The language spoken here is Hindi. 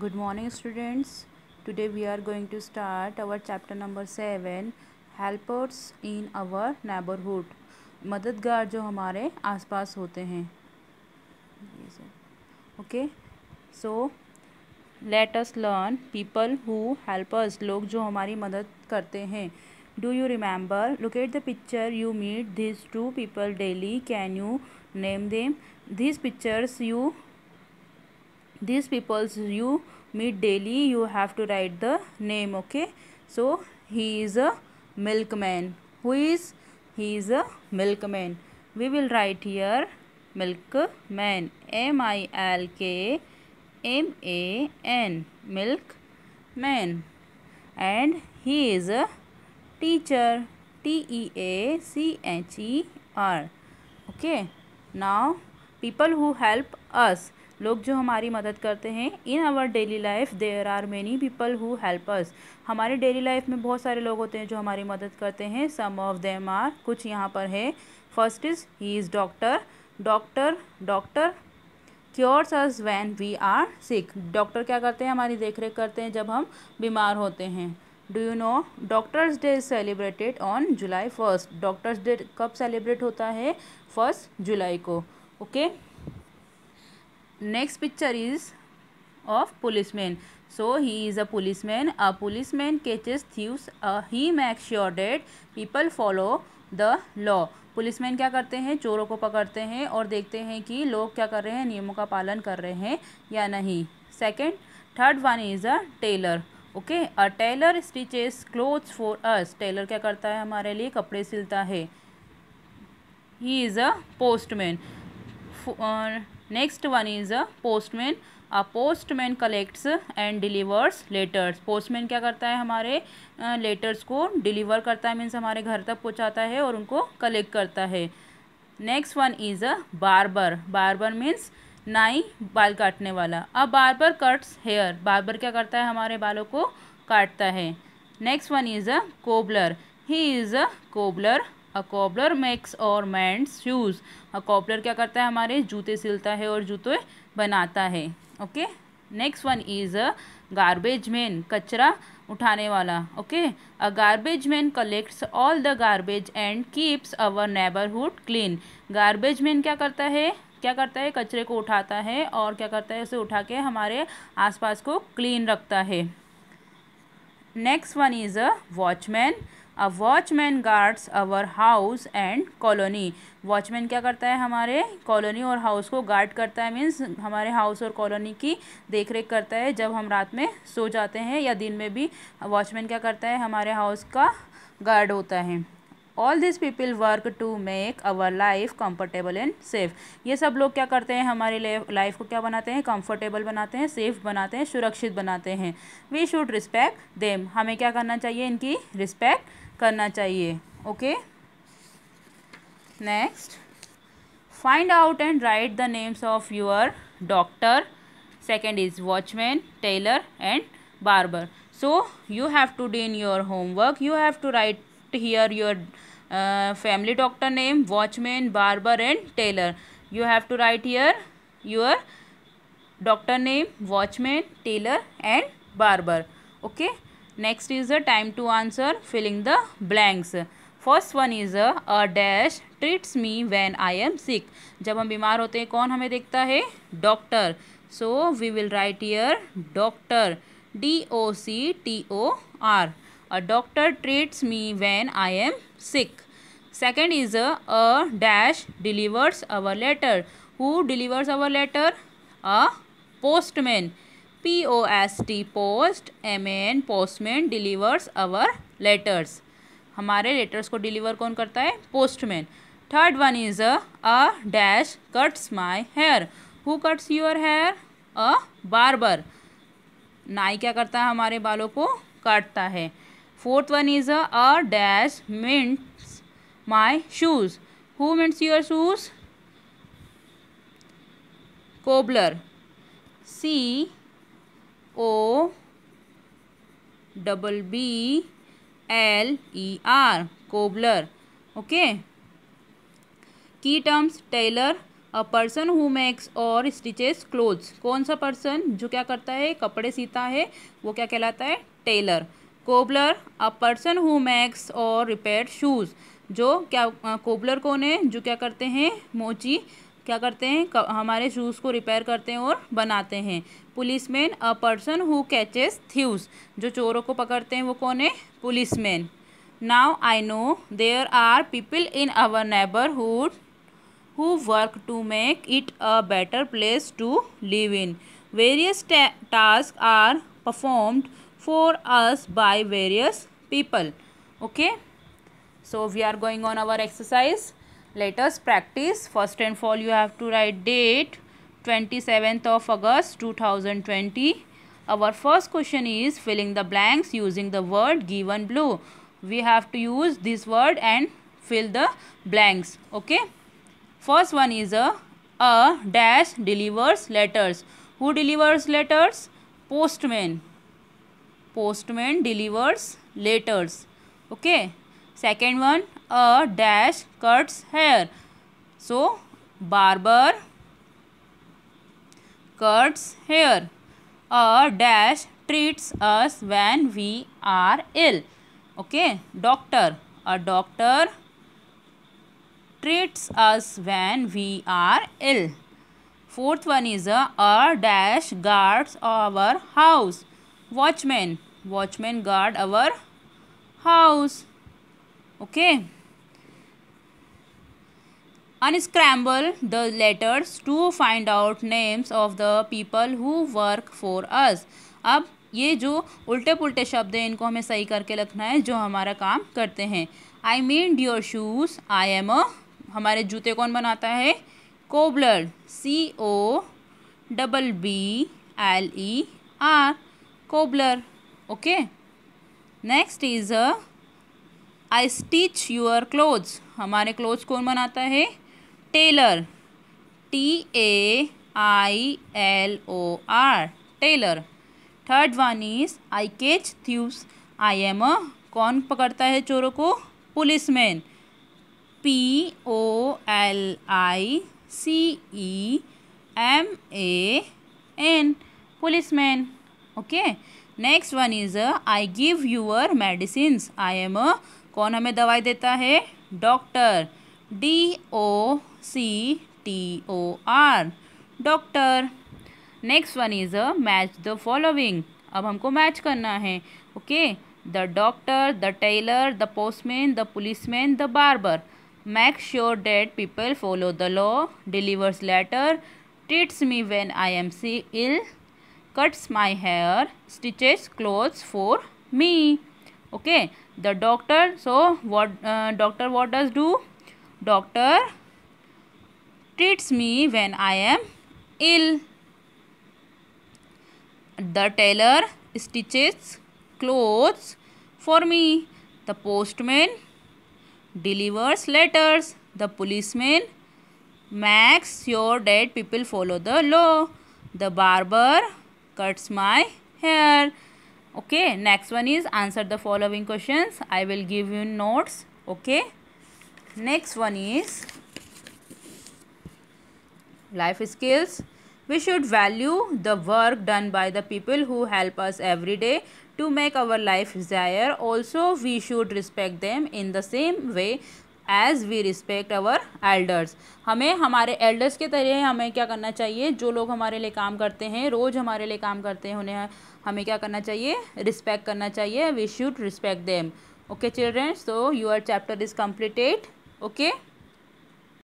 Good morning students today we are going to start our chapter number seven helpers in our neighbourhood मददगार जो हमारे आसपास होते हैं okay so let us learn people who helpers लोग जो हमारी मदद करते हैं do you remember look at the picture you meet this two people daily can you name them this pictures you these peoples you meet daily you have to write the name okay so he is a milkman who is he is a milkman we will write here milkman m i l k m a n milkman and he is a teacher T E A C H E R. Okay. Now, people who help us. लोग जो हमारी मदद करते हैं in our daily life there are many people who help us हमारे डेली लाइफ में बहुत सारे लोग होते हैं जो हमारी मदद करते हैं सम ऑफ देम आर कुछ यहाँ पर है first is he is doctor doctor doctor cures us when we are sick doctor क्या करते हैं हमारी देख रेख करते हैं जब हम बीमार होते हैं do you know doctors day is celebrated on July first doctors day कब सेलिब्रेट होता है फर्स्ट जुलाई को okay okay? Is of policeman so he is a policeman a policeman thieves uh, he makes sure that people follow the law policeman क्या करते हैं चोरों को पकड़ते हैं और देखते हैं कि लोग क्या कर रहे हैं नियमों का पालन कर रहे हैं या नहीं second third one is a tailor okay a tailor stitches clothes for us tailor क्या करता है हमारे लिए कपड़े सिलता है he is a postman next one is a postman a postman collects and delivers letters postman क्या करता है हमारे लेटर्स uh, को डिलीवर करता है मीन्स हमारे घर तक पहुँचाता है और उनको कलेक्ट करता है next one is a barber barber means नाई बाल काटने वाला a barber cuts hair barber क्या करता है हमारे बालों को काटता है next one is a cobbler he is a cobbler a cobbler makes और मैंड्स शूज़ अ कॉबलर क्या करता है हमारे जूते सिलता है और जूते बनाता है okay next one is a garbage man कचरा उठाने वाला okay a garbage man collects all the garbage and keeps our neighbourhood clean garbage man क्या करता है क्या करता है कचरे को उठाता है और क्या करता है उसे उठा के हमारे आसपास को क्लीन रखता है next one is a watchman a watchman guards our house and colony watchman क्या करता है हमारे कॉलोनी और हाउस को गार्ड करता है मीन्स हमारे हाउस और कॉलोनी की देख रेख करता है जब हम रात में सो जाते हैं या दिन में भी वॉचमैन क्या करता है हमारे हाउस का गार्ड होता है all this people work to make our life comfortable and safe ये सब लोग क्या करते हैं हमारी लाइफ को क्या बनाते हैं कम्फर्टेबल बनाते हैं सेफ बनाते हैं सुरक्षित बनाते हैं वी शुड रिस्पेक्ट देम हमें क्या करना चाहिए इनकी रिस्पेक्ट करना चाहिए okay next find out and write the names of your doctor second is watchman tailor and barber so you have to do in your homework you have to write here your family doctor name watchman barber and tailor you have to write here your doctor name watchman tailor and barber okay next is a time to answer filling the blanks first one is a dash treats me when I am sick जब हम बीमार होते हैं कौन हमें देखता है doctor so we will write here doctor D O C T O R a doctor treats me when I am sick second is a dash delivers our letter who delivers our letter a postman P O S T post M N postman delivers our letters हमारे लेटर्स को डिलीवर कौन करता है postman third one is a dash cuts my hair who cuts your hair a barber नाई क्या करता है हमारे बालों को काटता है fourth one is a dash mends my shoes who mends your shoes cobbler C O double B L E R cobbler okay key terms tailor a person who makes or stitches clothes कौन सा पर्सन जो क्या करता है कपड़े सीता है वो क्या कहलाता है tailor cobbler a person who makes or repair shoes जो क्या कोबलर कौन है जो क्या करते हैं मोची क्या करते हैं हमारे शूज़ को रिपेयर करते हैं और बनाते हैं policeman a person who catches thieves जो चोरों को पकड़ते हैं वो कौन है policeman now I know there are people in our neighbourhood who work to make it a better place to live in various task are performed for us by various people okay so we are going on our exercise Let us practice. First and all, you have to write date 27th of August 2020. Our first question is filling the blanks using the word given blue. We have to use this word and fill the blanks. Okay. First one is a a dash delivers letters. Who delivers letters? Postman. Postman delivers letters. Okay. Second one a dash cuts hair. So, barber cuts hair. A dash treats us when we are ill. Okay, doctor. A doctor treats us when we are ill. Fourth one is a, a dash guards our house. Watchman. Watchman guard our house. Okay. Unscramble the letters to find out names of the people who work for us अब ये जो उल्टे पुल्टे शब्द हैं इनको हमें सही करके रखना है जो हमारा काम करते हैं I mean your shoes I am a हमारे जूते कौन बनाता है cobbler C O double B L E R cobbler okay next is I stitch your clothes हमारे क्लोथ्स कौन बनाता है tailor T A I L O R tailor third one is I catch thieves I am a कौन पकड़ता है चोरों को policeman P O L I C E M A N policeman okay next one is I give your medicine I am a कौन हमें दवाई देता है doctor D O C T O R doctor next one is a match the following अब हमको मैच करना है okay the doctor the tailor the postman the policeman the barber make sure that people follow the law delivers letter treats me when I am sick cuts my hair stitches clothes for me okay the doctor so what doctor what does do doctor treats me when I am ill. The tailor stitches clothes for me. The postman delivers letters. The policeman makes sure dead people follow the law. The barber cuts my hair. Okay, next one is answer the following questions. I will give you notes. Okay, next one is life skills we should value the work done by the people who help us every day to make our life easier also we should respect them in the same way as we respect our elders हमें हमारे एल्डर्स के तरह हमें क्या करना चाहिए जो लोग हमारे लिए काम करते हैं रोज़ हमारे लिए काम करते हैं उन्हें हमें क्या करना चाहिए रिस्पेक्ट करना चाहिए we should respect them okay children so your chapter is completed okay